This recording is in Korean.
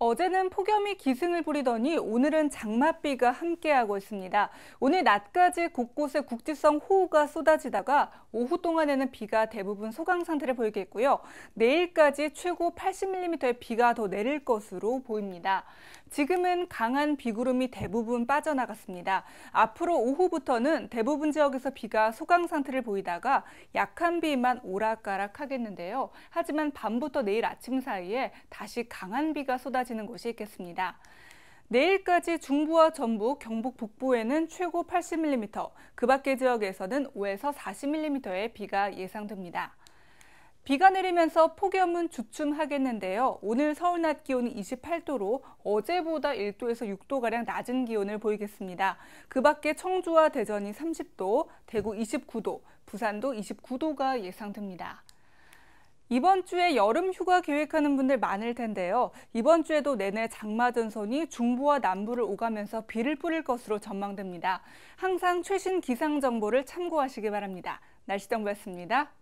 어제는 폭염이 기승을 부리더니 오늘은 장맛비가 함께하고 있습니다. 오늘 낮까지 곳곳에 국지성 호우가 쏟아지다가 오후 동안에는 비가 대부분 소강 상태를 보이겠고요. 내일까지 최고 80mm의 비가 더 내릴 것으로 보입니다. 지금은 강한 비구름이 대부분 빠져나갔습니다. 앞으로 오후부터는 대부분 지역에서 비가 소강 상태를 보이다가 약한 비만 오락가락 하겠는데요. 하지만 밤부터 내일 아침 사이에 다시 강한 비가 쏟아지 높아지는 곳이 있겠습니다. 내일까지 중부와 전북, 경북 북부에는 최고 80mm, 그 밖의 지역에서는 5에서 40mm의 비가 예상됩니다. 비가 내리면서 폭염은 주춤하겠는데요. 오늘 서울 낮기온은 28도로 어제보다 1도에서 6도가량 낮은 기온을 보이겠습니다. 그 밖에 청주와 대전이 30도, 대구 29도, 부산도 29도가 예상됩니다. 이번 주에 여름 휴가 계획하는 분들 많을 텐데요. 이번 주에도 내내 장마전선이 중부와 남부를 오가면서 비를 뿌릴 것으로 전망됩니다. 항상 최신 기상 정보를 참고하시기 바랍니다. 날씨정보였습니다.